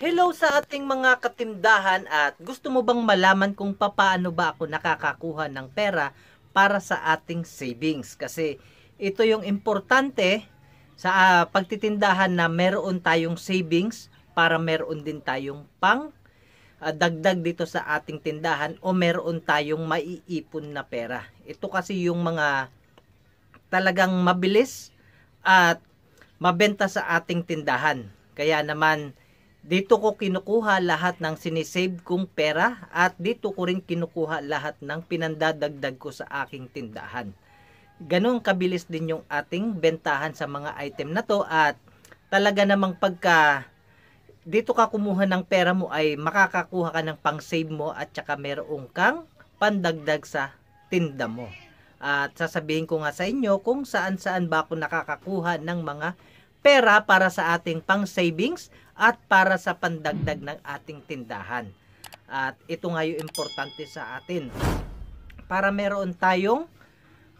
Hello sa ating mga katimdahan at gusto mo bang malaman kung paano ba ako nakakakuha ng pera para sa ating savings? Kasi ito yung importante sa uh, pagtitindahan na meron tayong savings para meron din tayong pang uh, dagdag dito sa ating tindahan o meron tayong maiipon na pera. Ito kasi yung mga talagang mabilis at mabenta sa ating tindahan. Kaya naman dito ko kinukuha lahat ng sinisave kong pera at dito ko rin kinukuha lahat ng pinandadagdag ko sa aking tindahan. Ganon kabilis din yung ating bentahan sa mga item na to at talaga namang pagka dito ka kumuha ng pera mo ay makakakuha ka ng pang-save mo at saka merong kang pandagdag sa tinda mo. At sasabihin ko nga sa inyo kung saan-saan ba ako nakakakuha ng mga pera para sa ating pang savings at para sa pandagdag ng ating tindahan. At ito nga yung importante sa atin. Para meron tayong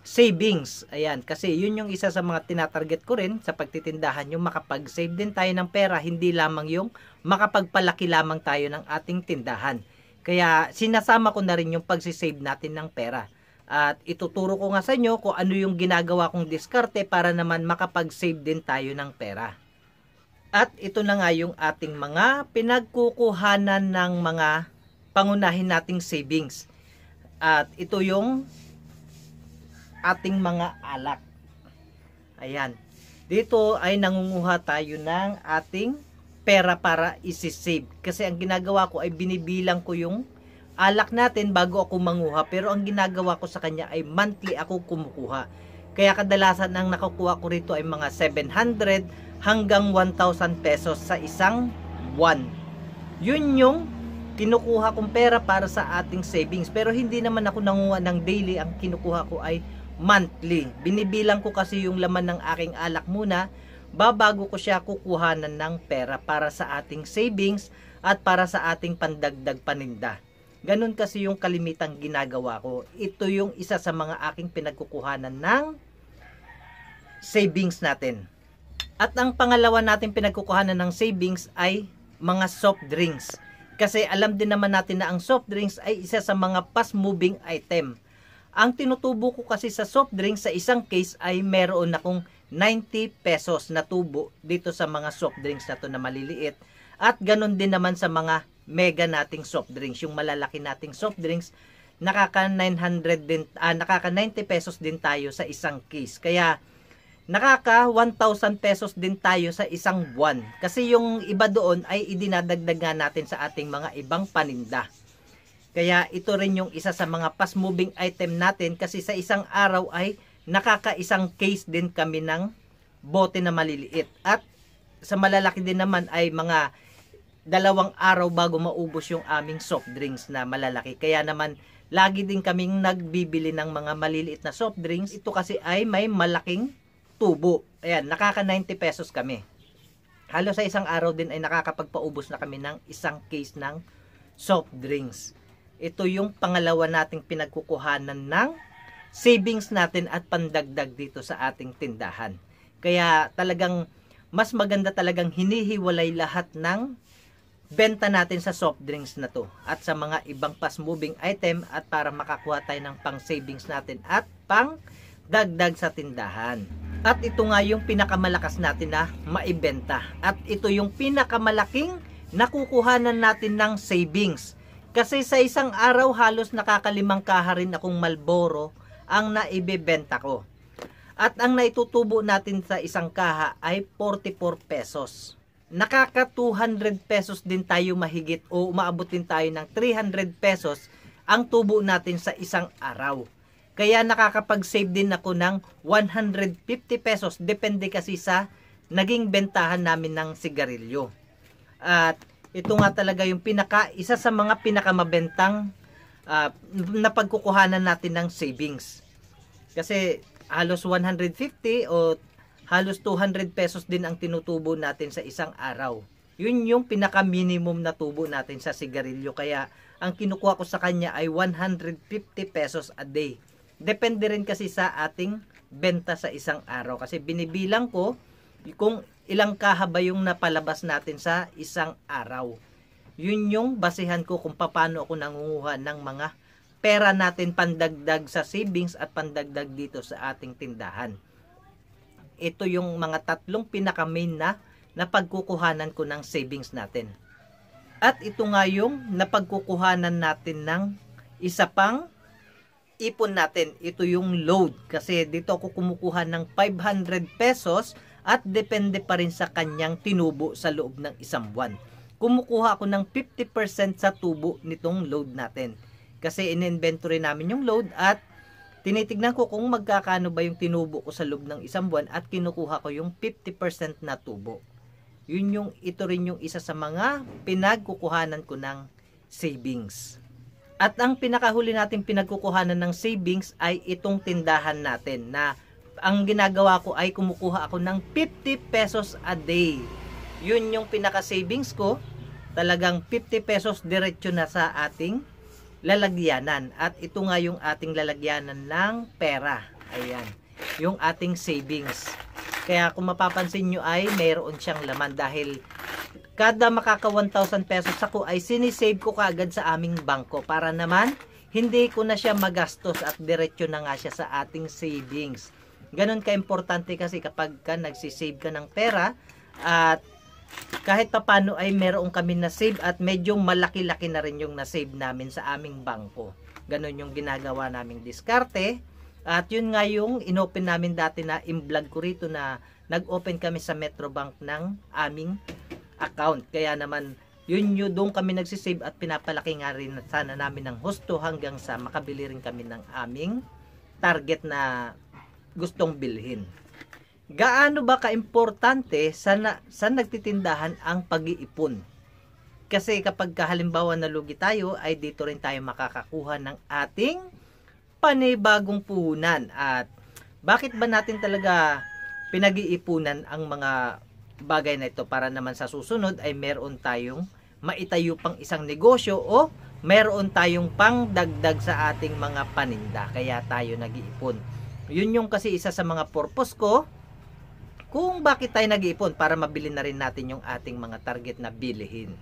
savings. Ayan, kasi yun yung isa sa mga tinatarget ko rin sa pagtitindahan, yung makapag-save din tayo ng pera, hindi lamang yung makapagpalaki lamang tayo ng ating tindahan. Kaya sinasama ko na rin yung pagsisave natin ng pera. At ituturo ko nga sa inyo kung ano yung ginagawa kong diskarte para naman makapag-save din tayo ng pera. At ito na nga yung ating mga pinagkukuhanan ng mga pangunahin nating savings. At ito yung ating mga alak. Ayan. Dito ay nangunguha tayo ng ating pera para isi-save. Kasi ang ginagawa ko ay binibilang ko yung alak natin bago ako manguha pero ang ginagawa ko sa kanya ay monthly ako kumukuha kaya kadalasan ang nakukuha ko rito ay mga 700 hanggang 1,000 pesos sa isang buwan yun yung kinukuha kong pera para sa ating savings pero hindi naman ako nanguha ng daily ang kinukuha ko ay monthly binibilang ko kasi yung laman ng aking alak muna babago ko siya kukuhanan ng pera para sa ating savings at para sa ating pandagdag paninda Ganun kasi yung kalimitang ginagawa ko. Ito yung isa sa mga aking pinagkukuhanan ng savings natin. At ang pangalawa natin pinagkukuhanan ng savings ay mga soft drinks. Kasi alam din naman natin na ang soft drinks ay isa sa mga fast moving item. Ang tinutubo ko kasi sa soft drinks sa isang case ay meron akong 90 pesos na tubo dito sa mga soft drinks na to na maliliit. At ganun din naman sa mga mega nating soft drinks, yung malalaki nating soft drinks, nakaka 900 din ah, nakaka 90 pesos din tayo sa isang case. Kaya nakaka 1,000 pesos din tayo sa isang buwan. Kasi yung iba doon ay idinadagdagan natin sa ating mga ibang paninda. Kaya ito rin yung isa sa mga fast moving item natin kasi sa isang araw ay nakaka isang case din kami ng bote na maliliit. At sa malalaki din naman ay mga dalawang araw bago maubos yung aming soft drinks na malalaki. Kaya naman, lagi din kaming nagbibili ng mga maliliit na soft drinks. Ito kasi ay may malaking tubo. Ayan, nakaka 90 pesos kami. Halos sa isang araw din ay nakakapagpaubos na kami ng isang case ng soft drinks. Ito yung pangalawa nating pinagkukuhanan ng savings natin at pandagdag dito sa ating tindahan. Kaya talagang mas maganda talagang hinihiwalay lahat ng benta natin sa soft drinks na to at sa mga ibang fast moving item at para makakuha tayo ng pang savings natin at pang dagdag sa tindahan. At ito nga yung pinakamalakas natin na maibenta. At ito yung pinakamalaking nakukuhanan natin ng savings. Kasi sa isang araw halos nakakalimang kaha rin akong malboro ang naibebenta ko. At ang naitutubo natin sa isang kaha ay 44 pesos nakaka 200 pesos din tayo mahigit o umaabot din tayo ng 300 pesos ang tubo natin sa isang araw. Kaya nakakapag-save din ako ng 150 pesos depende kasi sa naging bentahan namin ng sigarilyo. At ito nga talaga yung pinaka isa sa mga pinakamabentang uh, ah, na pagkukuhanan natin ng savings. Kasi halos 150 o halos 200 pesos din ang tinutubo natin sa isang araw. Yun yung pinaka-minimum na tubo natin sa sigarilyo. Kaya ang kinukuha ko sa kanya ay 150 pesos a day. Depende rin kasi sa ating benta sa isang araw. Kasi binibilang ko kung ilang kahaba yung napalabas natin sa isang araw. Yun yung basehan ko kung paano ako nangunguha ng mga pera natin pandagdag sa savings at pandagdag dito sa ating tindahan ito yung mga tatlong pinaka-main na napagkukuhanan ko ng savings natin. At ito nga yung napagkukuhanan natin ng isa pang ipon natin. Ito yung load kasi dito ako kumukuha ng 500 pesos at depende pa rin sa kanyang tinubo sa loob ng isang buwan. Kumukuha ako ng 50% sa tubo nitong load natin. Kasi in-inventory namin yung load at Tinitignan ko kung magkakano ba yung tinubo ko sa loob ng isang buwan at kinukuha ko yung 50% na tubo. Yun yung ito rin yung isa sa mga pinagkukuhanan ko ng savings. At ang pinakahuli nating pinagkukuhanan ng savings ay itong tindahan natin na ang ginagawa ko ay kumukuha ako ng 50 pesos a day. Yun yung pinaka savings ko. Talagang 50 pesos diretsyo na sa ating lalagyanan. At ito nga yung ating lalagyanan ng pera. Ayan. Yung ating savings. Kaya kung mapapansin nyo ay mayroon siyang laman dahil kada makaka 1,000 pesos ako ay sinisave ko kaagad sa aming bangko para naman hindi ko na siya magastos at diretsyo na nga siya sa ating savings. ganun ka-importante kasi kapag ka nagsisave ka ng pera at kahit papano ay meron kami na-save at medyo malaki-laki na rin yung na-save namin sa aming bangko. Ganon yung ginagawa naming diskarte. At yun nga yung inopen namin dati na imblog ko rito na nag-open kami sa Metrobank ng aming account. Kaya naman yun yun doon kami nagsisave at pinapalaki nga rin sana namin ng husto hanggang sa makabili rin kami ng aming target na gustong bilhin gaano ba kaimportante sa, na, sa nagtitindahan ang pag-iipon? Kasi kapag kahalimbawa na lugi tayo, ay dito rin tayo makakakuha ng ating panibagong puhunan. At bakit ba natin talaga pinag-iipunan ang mga bagay na ito para naman sa susunod ay meron tayong maitayo pang isang negosyo o meron tayong pangdagdag sa ating mga paninda. Kaya tayo nag-iipon. Yun yung kasi isa sa mga purpose ko kung bakit tayo nag-iipon para mabili na rin natin yung ating mga target na bilihin.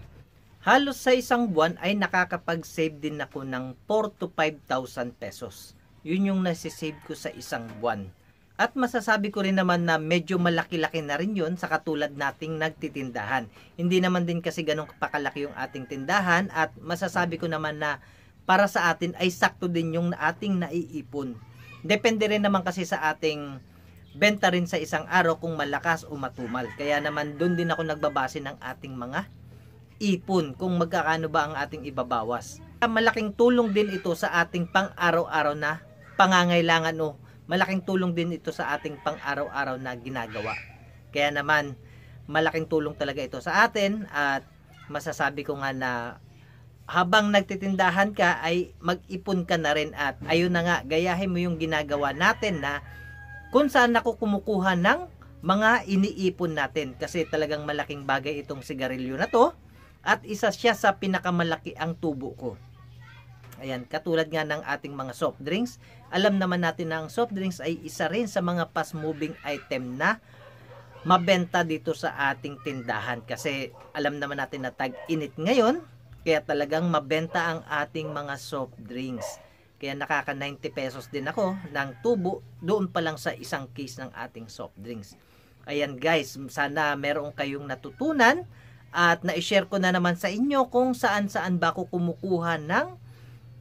Halos sa isang buwan ay nakakapag-save din ako ng 4 to 5,000 pesos. Yun yung nasisave ko sa isang buwan. At masasabi ko rin naman na medyo malaki-laki na rin yun sa katulad nating nagtitindahan. Hindi naman din kasi ganun pakalaki yung ating tindahan at masasabi ko naman na para sa atin ay sakto din yung ating naiipon. Depende rin naman kasi sa ating benta rin sa isang araw kung malakas o matumal. Kaya naman doon din ako nagbabase ng ating mga ipon kung magkakano ba ang ating ibabawas. Malaking tulong din ito sa ating pang-araw-araw na pangangailangan o malaking tulong din ito sa ating pang-araw-araw na ginagawa. Kaya naman malaking tulong talaga ito sa atin at masasabi ko nga na habang nagtitindahan ka ay mag-ipon ka na rin at ayun na nga gayahin mo yung ginagawa natin na kung saan ako kumukuha ng mga iniipon natin kasi talagang malaking bagay itong sigarilyo na to at isa siya sa pinakamalaki ang tubo ko. Ayan, katulad nga ng ating mga soft drinks, alam naman natin na ang soft drinks ay isa rin sa mga fast moving item na mabenta dito sa ating tindahan kasi alam naman natin na tag-init ngayon kaya talagang mabenta ang ating mga soft drinks. Kaya nakaka 90 pesos din ako ng tubo doon pa lang sa isang case ng ating soft drinks. Ayan guys, sana meron kayong natutunan at na-share ko na naman sa inyo kung saan-saan ba ako kumukuha ng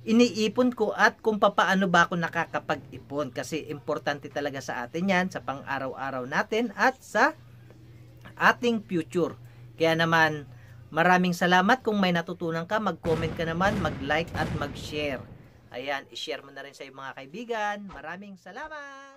iniipon ko at kung papaano ba ako nakakapag-ipon kasi importante talaga sa atin yan sa pang-araw-araw natin at sa ating future. Kaya naman maraming salamat kung may natutunan ka, mag-comment ka naman, mag-like at mag-share. Ayan, i-share mo na rin sa iyong mga kaibigan. Maraming salamat!